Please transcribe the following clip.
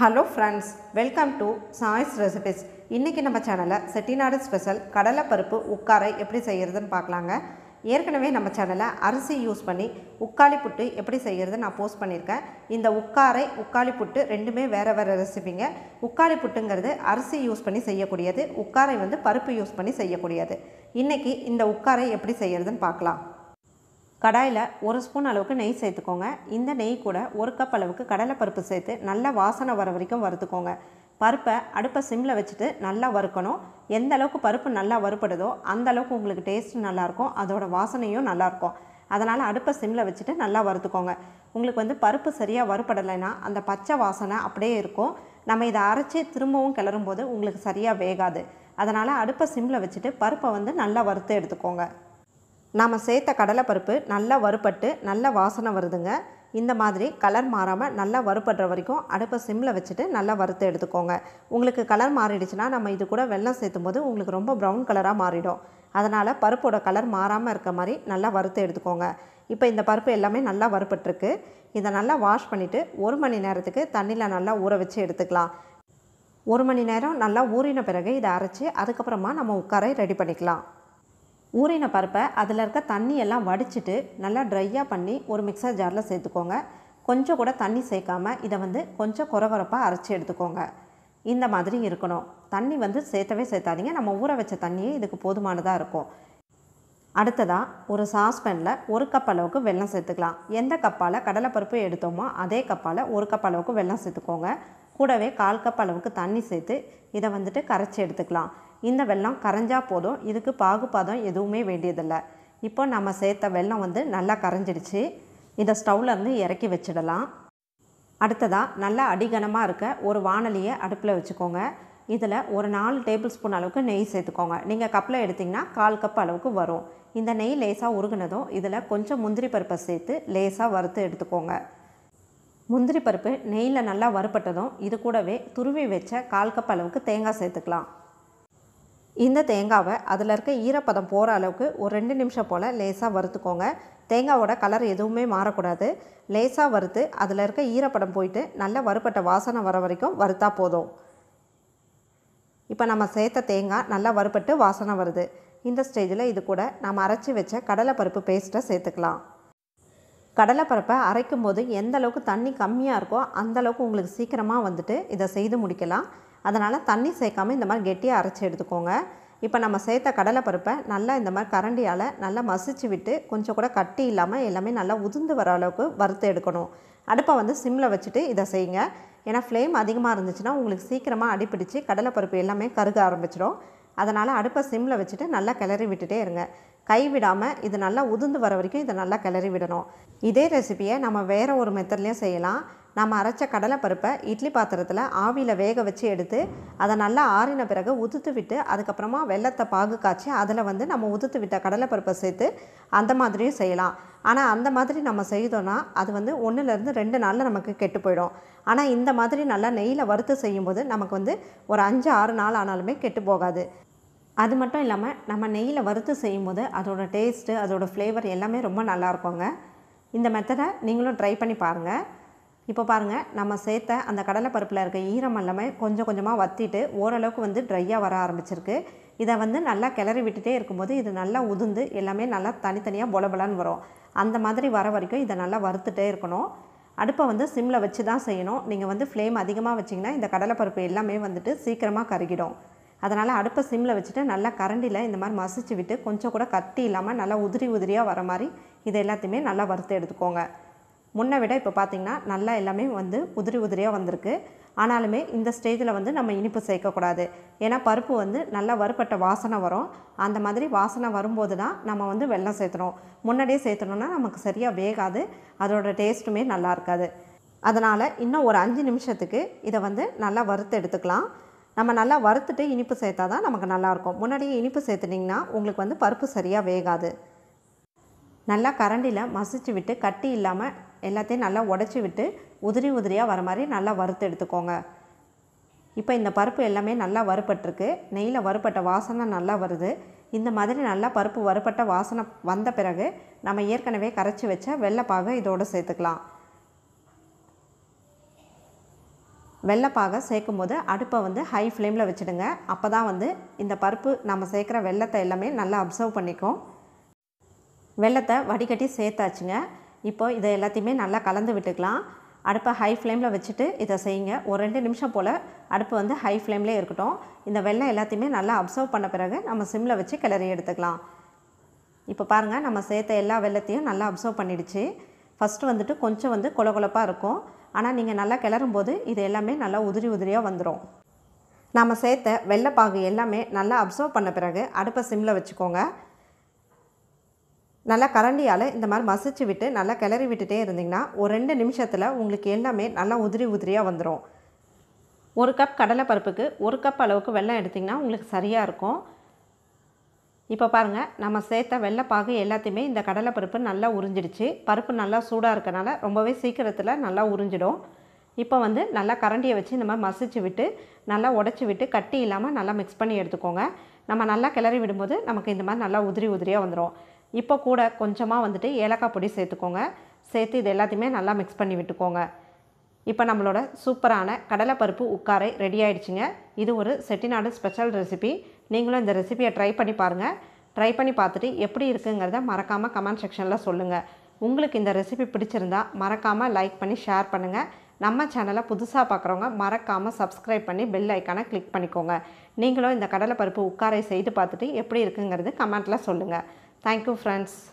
Hello friends welcome to choice recipes இன்றைக்கி நம்ம சேனலில் செட்டிநாடு ஸ்பெஷல் கடலைப்பருப்பு உக்காரை எப்படி செய்கிறதுன்னு பார்க்கலாங்க ஏற்கனவே நம்ம சேனலில் அரிசி யூஸ் பண்ணி உக்காளி புட்டு எப்படி செய்கிறது நான் போஸ்ட் பண்ணியிருக்கேன் இந்த உக்காரை உக்காளி புட்டு ரெண்டுமே வேறு வேறு ரெசிபிங்க உக்காளி புட்டுங்கிறது அரிசி யூஸ் பண்ணி செய்யக்கூடியது உக்காரை வந்து பருப்பு யூஸ் பண்ணி செய்யக்கூடியது இன்றைக்கி இந்த உக்காரை எப்படி செய்கிறதுன்னு பார்க்கலாம் கடாயில் ஒரு ஸ்பூன் அளவுக்கு நெய் சேர்த்துக்கோங்க இந்த நெய் கூட ஒரு கப் அளவுக்கு கடலைப்பருப்பு சேர்த்து நல்ல வாசனை வர வரைக்கும் வறுத்துக்கோங்க பருப்பை அடுப்பை சிம்மில் வச்சுட்டு நல்லா வறுக்கணும் எந்த அளவுக்கு பருப்பு நல்லா வறுப்படுதோ அந்த அளவுக்கு உங்களுக்கு டேஸ்ட்டு நல்லாயிருக்கும் அதோடய வாசனையும் நல்லாயிருக்கும் அதனால் அடுப்பை சிம்மில் வச்சுட்டு நல்லா வறுத்துக்கோங்க உங்களுக்கு வந்து பருப்பு சரியாக வறுப்படலைன்னா அந்த பச்சை வாசனை அப்படியே இருக்கும் நம்ம இதை அரைச்சி திரும்பவும் கிளறும்போது உங்களுக்கு சரியாக வேகாது அதனால் அடுப்பை சிம்மில் வச்சுட்டு பருப்பை வந்து நல்லா வறுத்து எடுத்துக்கோங்க நாம் சேர்த்த கடலைப்பருப்பு நல்லா வறுபட்டு நல்ல வாசனை வருதுங்க இந்த மாதிரி கலர் மாறாமல் நல்லா வறுப்படுற வரைக்கும் அடுப்பை சிம்மில் வச்சுட்டு நல்லா வறுத்து எடுத்துக்கோங்க உங்களுக்கு கலர் மாறிடுச்சுன்னா நம்ம இது கூட வெள்ளம் சேர்த்தும் போது உங்களுக்கு ரொம்ப ப்ரௌன் கலராக மாறிடும் அதனால் பருப்போட கலர் மாறாமல் இருக்க மாதிரி நல்லா வறுத்து எடுத்துக்கோங்க இப்போ இந்த பருப்பு எல்லாமே நல்லா வறுப்பட்ருக்கு இதை நல்லா வாஷ் பண்ணிவிட்டு ஒரு மணி நேரத்துக்கு தண்ணியில் நல்லா ஊற வச்சு எடுத்துக்கலாம் ஒரு மணி நேரம் நல்லா ஊறின பிறகு இதை அரைச்சி அதுக்கப்புறமா நம்ம உட்காரை ரெடி பண்ணிக்கலாம் ஊறின பருப்பை அதில் இருக்க தண்ணியெல்லாம் வடிச்சிட்டு நல்லா ட்ரையாக பண்ணி ஒரு மிக்சர் ஜாரில் சேர்த்துக்கோங்க கொஞ்சம் கூட தண்ணி சேர்க்காமல் இதை வந்து கொஞ்சம் குறகுறப்பாக அரைச்சி எடுத்துக்கோங்க இந்த மாதிரி இருக்கணும் தண்ணி வந்து சேர்த்தவே சேர்த்தாதீங்க நம்ம ஊற வச்ச தண்ணியே இதுக்கு போதுமானதாக இருக்கும் அடுத்ததாக ஒரு சாஸ்பேனில் ஒரு கப் அளவுக்கு வெள்ளம் சேர்த்துக்கலாம் எந்த கப்பால் கடலைப்பருப்பு எடுத்தோமோ அதே கப்பால் ஒரு கப் அளவுக்கு வெள்ளம் சேர்த்துக்கோங்க கூடவே கால் கப் அளவுக்கு தண்ணி சேர்த்து இதை வந்துட்டு கரைச்சி எடுத்துக்கலாம் இந்த வெள்ளம் கரைஞ்சால் போதும் இதுக்கு பாகுபாதம் எதுவுமே வேண்டியதில்லை இப்போ நம்ம சேர்த்த வெள்ளம் வந்து நல்லா கரைஞ்சிடுச்சு இதை ஸ்டவ்லேருந்து இறக்கி வச்சிடலாம் அடுத்ததாக நல்லா அடிகனமாக இருக்க ஒரு வானலியை அடுப்பில் வச்சுக்கோங்க இதில் ஒரு நாலு டேபிள் ஸ்பூன் அளவுக்கு நெய் சேர்த்துக்கோங்க நீங்கள் கப்பில் எடுத்திங்கன்னா கால் கப் அளவுக்கு வரும் இந்த நெய் லேசாக உருகுனதும் இதில் கொஞ்சம் முந்திரி பருப்பை சேர்த்து லேசாக வறுத்து எடுத்துக்கோங்க முந்திரி பருப்பு நெய்யில் நல்லா வறுப்பட்டதும் இது கூடவே துருவி வச்ச கால் கப் அளவுக்கு தேங்காய் சேர்த்துக்கலாம் இந்த தேங்காவை அதில் இருக்க ஈரப்பதம் போகிற அளவுக்கு ஒரு ரெண்டு நிமிஷம் போல் லேசாக வறுத்துக்கோங்க தேங்காவோட கலர் எதுவுமே மாறக்கூடாது லேசாக வறுத்து அதில் இருக்க ஈரப்பதம் போயிட்டு நல்ல வறுப்பட்ட வாசனை வர வரைக்கும் வறுத்தா போதும் இப்போ நம்ம சேர்த்த தேங்காய் நல்லா வறுப்பட்டு வாசனை வருது இந்த ஸ்டேஜில் இது கூட நாம் அரைச்சி வச்ச கடலைப்பருப்பு பேஸ்ட்டை சேர்த்துக்கலாம் கடலைப்பருப்பை அரைக்கும் போது எந்த அளவுக்கு தண்ணி கம்மியாக இருக்கோ அந்தளவுக்கு உங்களுக்கு சீக்கிரமாக வந்துட்டு இதை செய்து முடிக்கலாம் அதனால் தண்ணி சேர்க்காமல் இந்த மாதிரி கெட்டியாக அரைச்சி எடுத்துக்கோங்க இப்போ நம்ம சேர்த்த கடலைப்பருப்பை நல்லா இந்த மாதிரி கரண்டியால் நல்லா மசிச்சு விட்டு கொஞ்சம் கூட கட்டி இல்லாமல் எல்லாமே நல்லா உதிர்ந்து வர அளவுக்கு வறுத்து எடுக்கணும் அடுப்பை வந்து சிம்மில் வச்சுட்டு இதை செய்யுங்க ஏன்னா ஃப்ளேம் அதிகமாக இருந்துச்சுன்னா உங்களுக்கு சீக்கிரமாக அடிப்பிடிச்சு கடலைப்பருப்பு எல்லாமே கருக ஆரம்பிச்சிடும் அதனால் அடுப்பை சிம்மில் வச்சுட்டு நல்லா கிளறி விட்டுட்டே இருங்க கைவிடாமல் இது நல்லா உதிர்ந்து வர வரைக்கும் இதை நல்லா கிளறி விடணும் இதே ரெசிபியை நம்ம வேறு ஒரு மெத்தட்லேயும் செய்யலாம் நம்ம அரைச்ச கடலை பருப்பை இட்லி பாத்திரத்தில் ஆவியில் வேக வச்சு எடுத்து அதை நல்லா ஆறின பிறகு உதுத்து விட்டு அதுக்கப்புறமா வெள்ளத்தை பாகு காய்ச்சி அதில் வந்து நம்ம உதுத்து விட்ட கடலை பருப்பை சேர்த்து அந்த மாதிரியும் செய்யலாம் ஆனால் அந்த மாதிரி நம்ம செய்தோன்னா அது வந்து ஒன்றுலேருந்து ரெண்டு நாளில் நமக்கு கெட்டு போயிடும் ஆனால் இந்த மாதிரி நல்லா நெய்யில் வறுத்து செய்யும்போது நமக்கு வந்து ஒரு அஞ்சு ஆறு நாள் ஆனாலுமே கெட்டு போகாது அது மட்டும் இல்லாமல் நம்ம நெய்யில் வறுத்து செய்யும்போது அதோடய டேஸ்ட்டு அதோடய ஃப்ளேவர் எல்லாமே ரொம்ப நல்லாயிருக்குங்க இந்த மெத்தடை நீங்களும் ட்ரை பண்ணி பாருங்கள் இப்போ பாருங்கள் நம்ம சேர்த்த அந்த கடலை பருப்பில் இருக்க ஈரம் எல்லாமே கொஞ்சம் கொஞ்சமாக வத்திட்டு ஓரளவுக்கு வந்து ட்ரையாக வர ஆரம்பிச்சிருக்கு இதை வந்து நல்லா கிளறி விட்டுட்டே இருக்கும்போது இது நல்லா உதுந்து எல்லாமே நல்லா தனித்தனியாக பொலபலன்னு வரும் அந்த மாதிரி வர வரைக்கும் இதை நல்லா வறுத்துட்டே இருக்கணும் அடுப்பை வந்து சிம்மில் வச்சு தான் செய்யணும் நீங்கள் வந்து ஃப்ளேம் அதிகமாக வச்சிங்கன்னா இந்த கடலைப்பருப்பு எல்லாமே வந்துட்டு சீக்கிரமாக கருகிடும் அதனால் அடுப்பை சிம்மில் வச்சுட்டு நல்லா கரண்டியில் இந்த மாதிரி மசிச்சு விட்டு கொஞ்சம் கூட கட்டி இல்லாமல் நல்லா உதிரி உதிரியாக வர மாதிரி இது எல்லாத்தையுமே நல்லா வறுத்து எடுத்துக்கோங்க முன்னை விட இப்போ பார்த்திங்கன்னா நல்லா எல்லாமே வந்து உதிரி உதிரியாக வந்திருக்கு ஆனாலுமே இந்த ஸ்டேஜில் வந்து நம்ம இனிப்பு சேர்க்கக்கூடாது ஏன்னா பருப்பு வந்து நல்லா வறுப்பட்ட வாசனை வரும் அந்த மாதிரி வாசனை வரும்போது தான் நம்ம வந்து வெள்ளம் சேர்த்துணும் முன்னாடியே சேர்த்தணுன்னா நமக்கு சரியாக வேகாது அதோட டேஸ்ட்டுமே நல்லா இருக்காது அதனால் இன்னும் ஒரு அஞ்சு நிமிஷத்துக்கு இதை வந்து நல்லா வறுத்து எடுத்துக்கலாம் நம்ம நல்லா வறுத்துட்டு இனிப்பு சேர்த்தா தான் நமக்கு நல்லாயிருக்கும் முன்னாடியே இனிப்பு சேர்த்துட்டிங்கன்னா உங்களுக்கு வந்து பருப்பு சரியாக வேகாது நல்லா கரண்டியில் மசிச்சு விட்டு கட்டி இல்லாமல் எல்லாத்தையும் நல்லா உடச்சி விட்டு உதிரி உதிரியாக வர மாதிரி நல்லா வறுத்து எடுத்துக்கோங்க இப்போ இந்த பருப்பு எல்லாமே நல்லா வறுபட்டிருக்கு நெய்யில் வறுபட்ட வாசனை நல்லா வருது இந்த மாதிரி நல்லா பருப்பு வறுபட்ட வாசனை வந்த பிறகு நம்ம ஏற்கனவே கரைச்சி வச்ச வெள்ளைப்பாகை இதோடு சேர்த்துக்கலாம் வெள்ளைப்பாகை சேர்க்கும் போது அடுப்பை வந்து ஹை ஃப்ளேமில் வச்சுடுங்க அப்போ தான் வந்து இந்த பருப்பு நம்ம சேர்க்குற வெள்ளத்தை எல்லாமே நல்லா அப்சர்வ் பண்ணிக்கும் வெள்ளத்தை வடிகட்டி சேர்த்தாச்சுங்க இப்போ இதை எல்லாத்தையுமே நல்லா கலந்து விட்டுக்கலாம் அடுப்பை ஹை ஃப்ளேமில் வச்சுட்டு இதை செய்யுங்க ஒரு ரெண்டு நிமிஷம் போல் அடுப்பு வந்து ஹை ஃப்ளேம்லேயே இருக்கட்டும் இந்த வெள்ளம் எல்லாத்தையுமே நல்லா அப்சர்வ் பண்ண பிறகு நம்ம சிம்மில் வச்சு கிளறி எடுத்துக்கலாம் இப்போ பாருங்கள் நம்ம சேர்த்த எல்லா வெள்ளத்தையும் நல்லா அப்சர்வ் பண்ணிடுச்சு ஃபஸ்ட்டு வந்துட்டு கொஞ்சம் வந்து குலகுலப்பாக இருக்கும் ஆனால் நீங்கள் நல்லா கிளறும் போது இது எல்லாமே நல்லா உதிரி உதிரியாக வந்துடும் நாம் சேர்த்த பாகு எல்லாமே நல்லா அப்சர்வ் பண்ண பிறகு அடுப்பை சிம்மில் வச்சுக்கோங்க நல்லா கரண்டியால் இந்த மாதிரி மசிச்சு விட்டு நல்லா கிளறி விட்டுட்டே இருந்திங்கன்னா ஒரு ரெண்டு நிமிஷத்தில் உங்களுக்கு எல்லாமே நல்லா உதிரி உதிரியாக வந்துடும் ஒரு கப் கடலைப்பருப்புக்கு ஒரு கப் அளவுக்கு வெள்ளம் எடுத்திங்கன்னா உங்களுக்கு சரியாக இருக்கும் இப்போ பாருங்கள் நம்ம சேர்த்த வெள்ளைப்பாகு எல்லாத்தையுமே இந்த கடலைப்பருப்பு நல்லா உறிஞ்சிடுச்சு பருப்பு நல்லா சூடாக இருக்கனால ரொம்பவே சீக்கிரத்தில் நல்லா உறிஞ்சிடும் இப்போ வந்து நல்லா கரண்டியை வச்சு இந்த மாதிரி மசிச்சு விட்டு நல்லா உடச்சி விட்டு கட்டி இல்லாமல் நல்லா மிக்ஸ் பண்ணி எடுத்துக்கோங்க நம்ம நல்லா கிளறி விடும்போது நமக்கு இந்த மாதிரி நல்லா உதிரி உதிரியாக வந்துடும் இப்போ கூட கொஞ்சமாக வந்துட்டு ஏலக்காய் பொடி சேர்த்துக்கோங்க சேர்த்து இது எல்லாத்தையுமே நல்லா மிக்ஸ் பண்ணி விட்டுக்கோங்க இப்போ நம்மளோட சூப்பரான கடலைப்பருப்பு உக்காரை ரெடி ஆகிடுச்சிங்க இது ஒரு செட்டிநாடு ஸ்பெஷல் ரெசிபி நீங்களும் இந்த ரெசிபியை ட்ரை பண்ணி பாருங்கள் ட்ரை பண்ணி பார்த்துட்டு எப்படி இருக்குங்கிறத மறக்காமல் கமெண்ட் செக்ஷனில் சொல்லுங்கள் உங்களுக்கு இந்த ரெசிபி பிடிச்சிருந்தா மறக்காமல் லைக் பண்ணி ஷேர் பண்ணுங்கள் நம்ம சேனலை புதுசாக பார்க்குறவங்க மறக்காமல் சப்ஸ்கிரைப் பண்ணி பெல் ஐக்கானை கிளிக் பண்ணிக்கோங்க நீங்களும் இந்த கடலைப்பருப்பு உட்காரை செய்து பார்த்துட்டு எப்படி இருக்குங்கிறது கமெண்ட்டில் சொல்லுங்கள் Thank you, friends.